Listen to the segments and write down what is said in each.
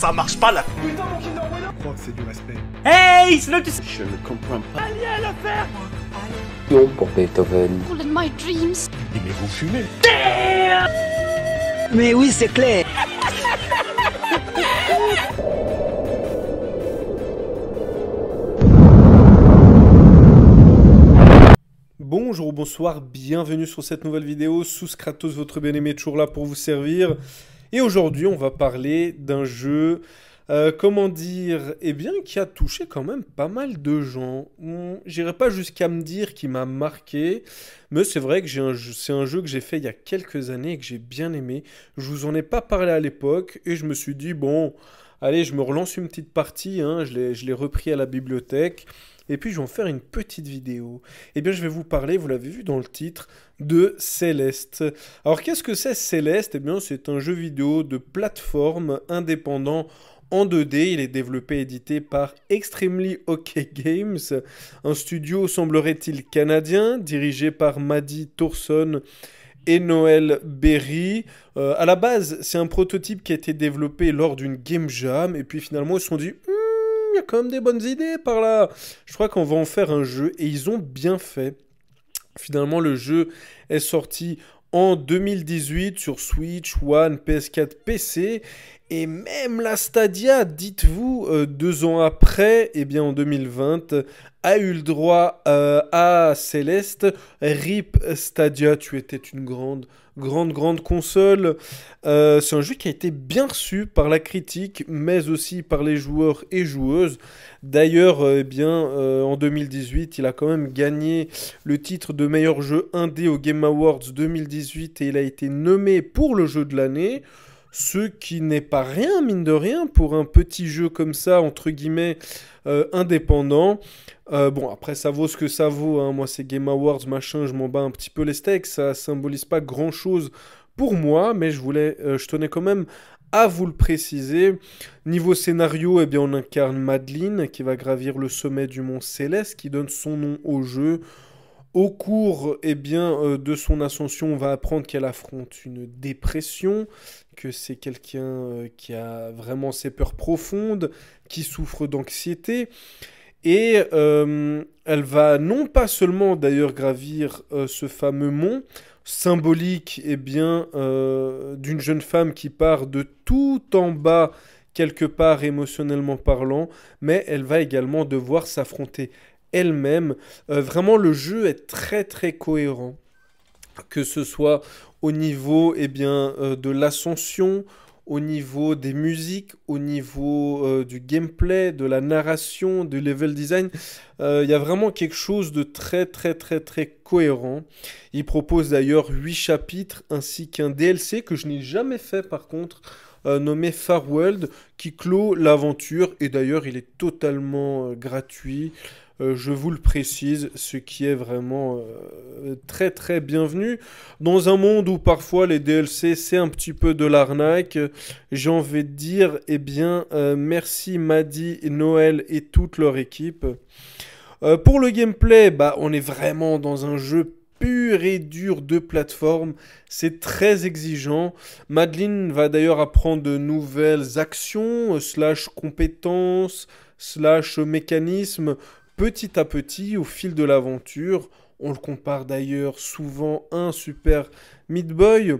Ça marche pas là Putain mon Je crois que c'est du respect. Hey C'est là que tu sais Je ne comprends pas. Allez à l'affaire Non pour Beethoven. All in my Mais vous fumez Mais oui c'est clair Bonjour, bonsoir, bienvenue sur cette nouvelle vidéo. Sous Kratos, votre bien-aimé, toujours là pour vous servir. Et aujourd'hui, on va parler d'un jeu, euh, comment dire, eh bien, qui a touché quand même pas mal de gens. Hmm, j'irai pas jusqu'à me dire qu'il m'a marqué, mais c'est vrai que c'est un jeu que j'ai fait il y a quelques années et que j'ai bien aimé. Je vous en ai pas parlé à l'époque et je me suis dit, bon, allez, je me relance une petite partie, hein, je l'ai repris à la bibliothèque et puis je vais en faire une petite vidéo. Eh bien, je vais vous parler, vous l'avez vu dans le titre, de Céleste. Alors, qu'est-ce que c'est Céleste Eh bien, c'est un jeu vidéo de plateforme indépendant en 2D. Il est développé et édité par Extremely OK Games, un studio, semblerait-il, canadien, dirigé par Maddy Thorson et Noël Berry. Euh, à la base, c'est un prototype qui a été développé lors d'une game jam, et puis finalement, ils se sont dit il y a quand même des bonnes idées par là. Je crois qu'on va en faire un jeu et ils ont bien fait. Finalement, le jeu est sorti en 2018 sur Switch, One, PS4, PC et même la Stadia, dites-vous, euh, deux ans après, et eh bien en 2020, a eu le droit euh, à Céleste. RIP Stadia, tu étais une grande, grande, grande console. Euh, c'est un jeu qui a été bien reçu par la critique, mais aussi par les joueurs et joueuses. D'ailleurs, eh bien, en 2018, il a quand même gagné le titre de meilleur jeu indé au Game Awards 2018 et il a été nommé pour le jeu de l'année. Ce qui n'est pas rien, mine de rien, pour un petit jeu comme ça, entre guillemets, euh, indépendant. Euh, bon, après, ça vaut ce que ça vaut. Hein. Moi, c'est Game Awards, machin, je m'en bats un petit peu les steaks. Ça symbolise pas grand-chose pour moi, mais je, voulais, euh, je tenais quand même à vous le préciser. Niveau scénario, eh bien, on incarne Madeleine, qui va gravir le sommet du Mont Céleste, qui donne son nom au jeu. Au cours eh bien, euh, de son ascension, on va apprendre qu'elle affronte une dépression, que c'est quelqu'un euh, qui a vraiment ses peurs profondes, qui souffre d'anxiété. Et euh, elle va non pas seulement d'ailleurs gravir ce fameux mont, symbolique eh bien d'une jeune femme qui part de tout en bas quelque part émotionnellement parlant, mais elle va également devoir s'affronter elle-même. Euh, vraiment, le jeu est très très cohérent, que ce soit au niveau eh bien, euh, de l'ascension, au niveau des musiques, au niveau euh, du gameplay, de la narration, du level design. Il y a vraiment quelque chose de très très très très cohérent. Il propose d'ailleurs 8 chapitres ainsi qu'un DLC que je n'ai jamais fait par contre. nommé Far World qui clôt l'aventure et d'ailleurs il est totalement gratuit euh, je vous le précise, ce qui est vraiment euh, très très bienvenu. Dans un monde où parfois les DLC c'est un petit peu de l'arnaque, J'en envie dire, eh bien, euh, merci Maddy, Noël et toute leur équipe. pour le gameplay, bah, on est vraiment dans un jeu pur et dur de plateforme. C'est très exigeant. Madeline va d'ailleurs apprendre de nouvelles actions, slash compétences, slash mécanismes petit à petit, au fil de l'aventure, on le compare d'ailleurs souvent à un super Meat Boy.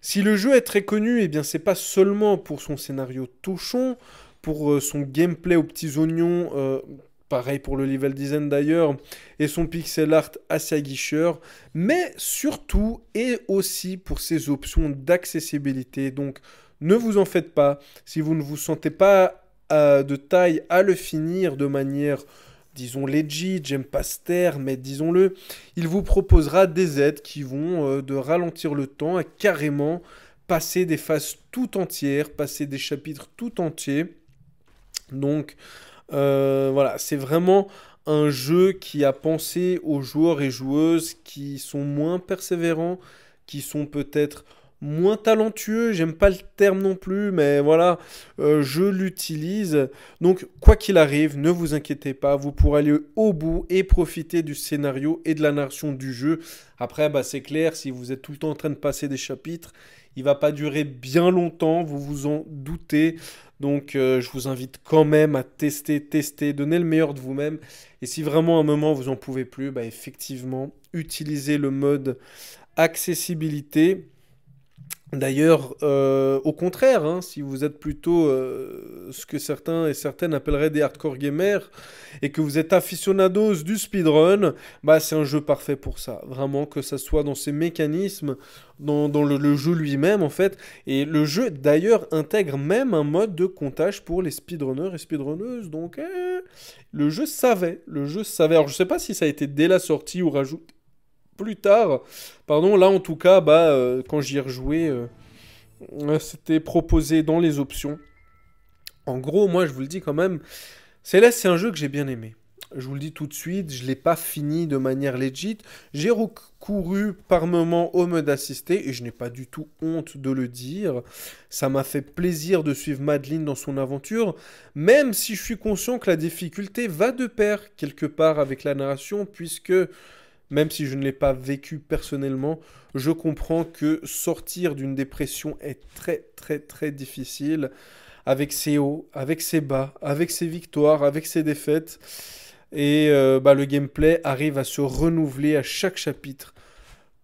Si le jeu est très connu, eh bien c'est pas seulement pour son scénario touchant, pour euh, son gameplay aux petits oignons, euh, pareil pour le level design d'ailleurs, et son pixel art assez aguicheur, mais surtout et aussi pour ses options d'accessibilité. Donc ne vous en faites pas, si vous ne vous sentez pas de taille à le finir de manière disons legit, j'aime pas ce mais disons-le, il vous proposera des aides qui vont euh, de ralentir le temps à carrément passer des phases tout entières, passer des chapitres tout entiers. Donc euh, voilà, c'est vraiment un jeu qui a pensé aux joueurs et joueuses qui sont moins persévérants, qui sont peut-être moins talentueux, j'aime pas le terme non plus, mais voilà, euh, je l'utilise. Donc, quoi qu'il arrive, ne vous inquiétez pas, vous pourrez aller au bout et profiter du scénario et de la narration du jeu. Après, bah, c'est clair, si vous êtes tout le temps en train de passer des chapitres, il va pas durer bien longtemps, vous vous en doutez. Donc euh, je vous invite quand même à tester, tester, donner le meilleur de vous-même. Et si vraiment à un moment vous en pouvez plus, bah, effectivement, utilisez le mode accessibilité. D'ailleurs, euh, au contraire, hein, si vous êtes plutôt euh, ce que certains et certaines appelleraient des hardcore gamers et que vous êtes aficionados du speedrun, bah c'est un jeu parfait pour ça. Vraiment que ça soit dans ses mécanismes, dans, le, jeu lui-même en fait. Et le jeu d'ailleurs intègre même un mode de comptage pour les speedrunners et speedrunneuses. Donc eh, le jeu savait, le jeu savait. Alors je ne sais pas si ça a été dès la sortie ou rajouté plus tard. Pardon, là en tout cas, bah, euh, quand j'y ai rejoué, euh, euh, c'était proposé dans les options. En gros, moi je vous le dis quand même, Céleste c'est un jeu que j'ai bien aimé. Je vous le dis tout de suite, je ne l'ai pas fini de manière légite. J'ai recouru par moments au mode assisté et je n'ai pas du tout honte de le dire. Ça m'a fait plaisir de suivre Madeleine dans son aventure, même si je suis conscient que la difficulté va de pair quelque part avec la narration, puisque même si je ne l'ai pas vécu personnellement, je comprends que sortir d'une dépression est très très très difficile, avec ses hauts, avec ses bas, avec ses victoires, avec ses défaites. Et euh, bah, le gameplay arrive à se renouveler à chaque chapitre.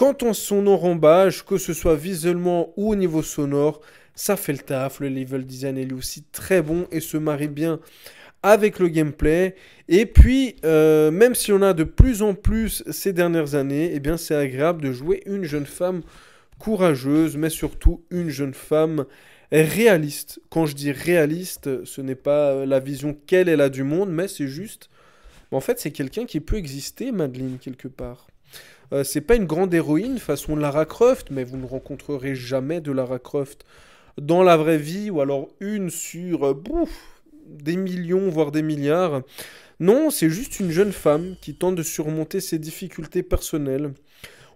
on sonne son rombage que ce soit visuellement ou au niveau sonore, ça fait le taf, le level design est lui aussi très bon et se marie bien avec le gameplay. Et puis, euh, même si on a de plus en plus ces dernières années, eh bien, c'est agréable de jouer une jeune femme courageuse, mais surtout une jeune femme réaliste. Quand je dis réaliste, ce n'est pas euh, la vision qu'elle a du monde, mais c'est juste. En fait, c'est quelqu'un qui peut exister, Madeline, quelque part. Euh, c'est pas une grande héroïne façon Lara Croft, mais vous ne rencontrerez jamais de Lara Croft dans la vraie vie, ou alors une sur des millions, voire des milliards. Non, c'est juste une jeune femme qui tente de surmonter ses difficultés personnelles.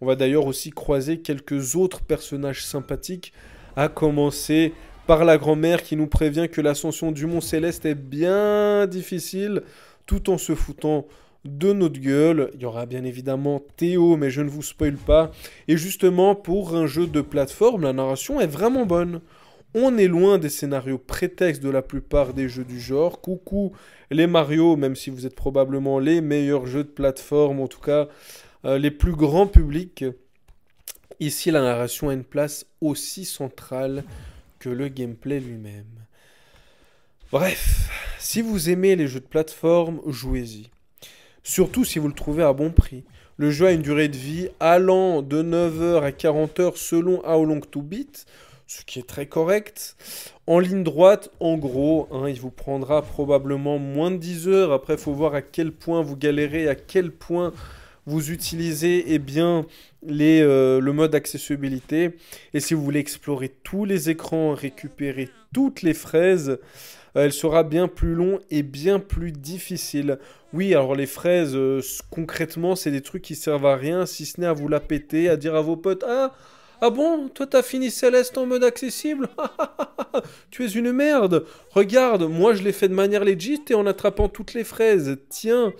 On va d'ailleurs aussi croiser quelques autres personnages sympathiques, à commencer par la grand-mère qui nous prévient que l'ascension du Mont Céleste est bien difficile, tout en se foutant de notre gueule. Il y aura bien évidemment Théo, mais je ne vous spoil pas. Et justement, pour un jeu de plateforme, la narration est vraiment bonne. On est loin des scénarios prétextes de la plupart des jeux du genre. Coucou les Mario, même si vous êtes probablement les meilleurs jeux de plateforme, en tout cas euh, les plus grands publics. Ici, la narration a une place aussi centrale que le gameplay lui-même. Bref, si vous aimez les jeux de plateforme, jouez-y. Surtout si vous le trouvez à bon prix. Le jeu a une durée de vie allant de 9h à 40 h selon How Long to Beat ce qui est très correct. En ligne droite, en gros, hein, il vous prendra probablement moins de 10 heures. Après, il faut voir à quel point vous galérez, à quel point vous utilisez eh bien, les, euh, le mode accessibilité. Et si vous voulez explorer tous les écrans, récupérer toutes les fraises, euh, elle sera bien plus longue et bien plus difficile. Oui, alors les fraises, euh, concrètement, c'est des trucs qui servent à rien, si ce n'est à vous la péter, à dire à vos potes, ah ah bon Toi t'as fini Céleste en mode accessible Tu es une merde Regarde, moi je l'ai fait de manière légite et en attrapant toutes les fraises. Tiens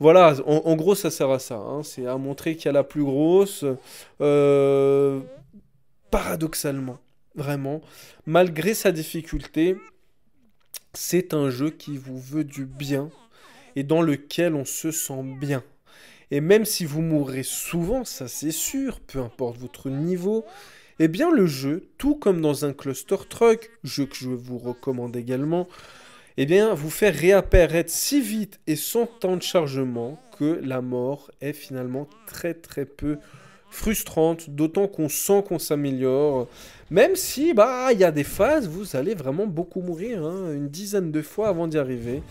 voilà, en, gros, ça sert à ça. Hein. C'est à montrer qu'il y a la plus grosse. Euh, paradoxalement, vraiment, malgré sa difficulté, c'est un jeu qui vous veut du bien et dans lequel on se sent bien. Et même si vous mourrez souvent, ça c'est sûr, peu importe votre niveau, eh bien le jeu, tout comme dans un cluster truck, jeu que je vous recommande également, eh bien vous fait réapparaître si vite et sans temps de chargement que la mort est finalement très très peu frustrante, d'autant qu'on sent qu'on s'améliore. Même si, bah, il y a des phases, vous allez vraiment beaucoup mourir, hein, une dizaine de fois avant d'y arriver.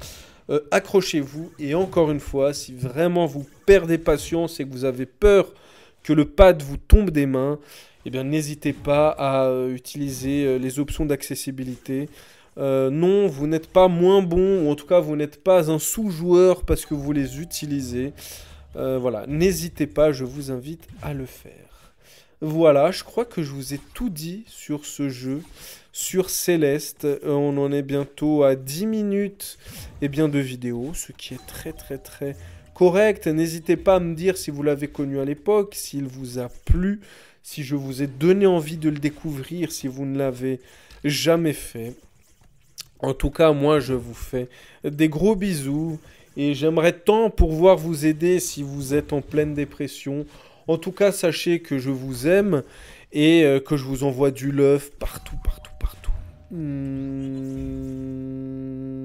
Euh, accrochez-vous. Et encore une fois, si vraiment vous perdez patience et que vous avez peur que le pad vous tombe des mains, eh bien n'hésitez pas à euh, utiliser euh, les options d'accessibilité. non, vous n'êtes pas moins bon, ou en tout cas vous n'êtes pas un sous-joueur parce que vous les utilisez. voilà, n'hésitez pas, je vous invite à le faire. Voilà, je crois que je vous ai tout dit sur ce jeu, sur Céleste. Euh, on en est bientôt à 10 minutes et eh bien de vidéo, ce qui est très très très correct. N'hésitez pas à me dire si vous l'avez connu à l'époque, s'il vous a plu, si je vous ai donné envie de le découvrir, si vous ne l'avez jamais fait. En tout cas, moi, je vous fais des gros bisous et j'aimerais tant pouvoir vous aider si vous êtes en pleine dépression, en tout cas, sachez que je vous aime et euh, que je vous envoie du love partout, partout, partout. Hmm.